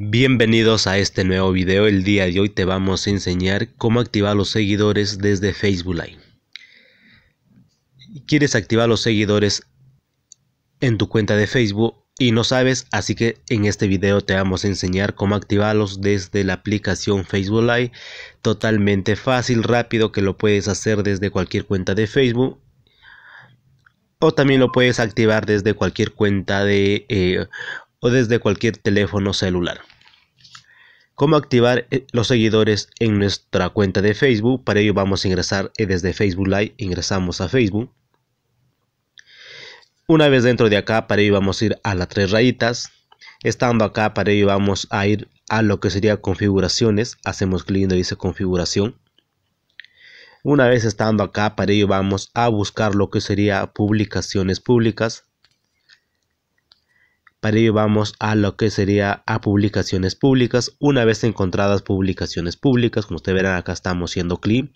Bienvenidos a este nuevo video, el día de hoy te vamos a enseñar cómo activar los seguidores desde Facebook Live. Quieres activar los seguidores en tu cuenta de Facebook y no sabes, así que en este video te vamos a enseñar cómo activarlos desde la aplicación Facebook Live. Totalmente fácil, rápido, que lo puedes hacer desde cualquier cuenta de Facebook o también lo puedes activar desde cualquier cuenta de eh, o desde cualquier teléfono celular. Cómo activar eh, los seguidores en nuestra cuenta de Facebook. Para ello vamos a ingresar eh, desde Facebook Live. Ingresamos a Facebook. Una vez dentro de acá, para ello vamos a ir a las tres rayitas. Estando acá, para ello vamos a ir a lo que sería configuraciones. Hacemos clic donde dice configuración. Una vez estando acá, para ello vamos a buscar lo que sería publicaciones públicas. Para ello vamos a lo que sería a publicaciones públicas. Una vez encontradas publicaciones públicas, como ustedes verán acá estamos haciendo clic.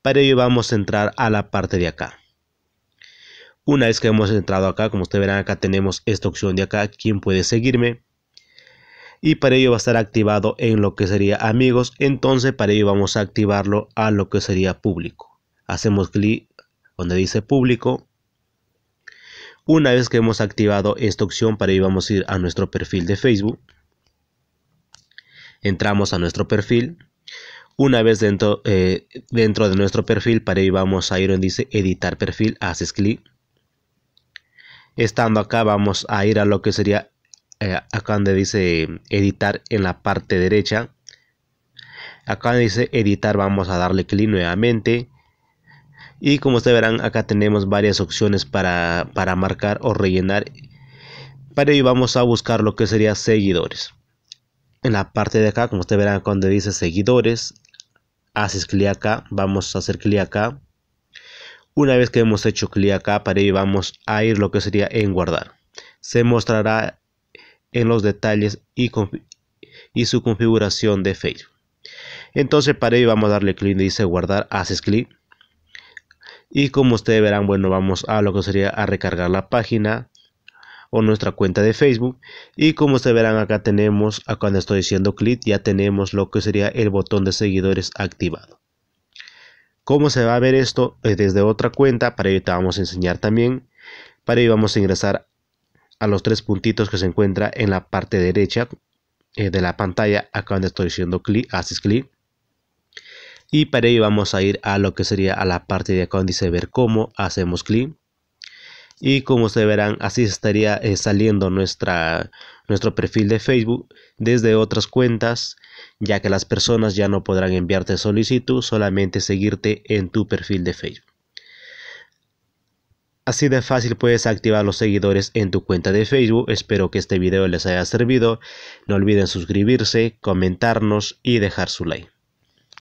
Para ello vamos a entrar a la parte de acá. Una vez que hemos entrado acá, como ustedes verán acá tenemos esta opción de acá, quién puede seguirme. Y para ello va a estar activado en lo que sería amigos. Entonces para ello vamos a activarlo a lo que sería público. Hacemos clic donde dice público una vez que hemos activado esta opción, para ir vamos a ir a nuestro perfil de Facebook. Entramos a nuestro perfil. Una vez dentro, eh, dentro de nuestro perfil, para ir vamos a ir donde dice editar perfil, haces clic. Estando acá vamos a ir a lo que sería eh, acá donde dice editar en la parte derecha. Acá donde dice editar vamos a darle clic nuevamente y como ustedes verán acá tenemos varias opciones para, marcar o rellenar para ello vamos a buscar lo que sería seguidores en la parte de acá como ustedes verán cuando dice seguidores haces clic acá vamos a hacer clic acá una vez que hemos hecho clic acá para ello vamos a ir lo que sería en guardar se mostrará en los detalles y, y su configuración de Facebook entonces para ello vamos a darle clic dice guardar haces clic y como ustedes verán bueno vamos a lo que sería a recargar la página o nuestra cuenta de Facebook y como ustedes verán acá tenemos acá cuando estoy diciendo clic ya tenemos lo que sería el botón de seguidores activado cómo se va a ver esto eh, desde otra cuenta para ello te vamos a enseñar también para ello vamos a ingresar a los tres puntitos que se encuentra en la parte derecha eh, de la pantalla acá donde estoy diciendo clic haces clic y para ello vamos a ir a lo que sería a la parte de acá ver cómo hacemos clic y como se verán así estaría eh, saliendo nuestra, nuestro perfil de Facebook desde otras cuentas ya que las personas ya no podrán enviarte solicitud solamente seguirte en tu perfil de Facebook Así de fácil puedes activar los seguidores en tu cuenta de Facebook. Espero que este video les haya servido. No olviden suscribirse, comentarnos y dejar su like.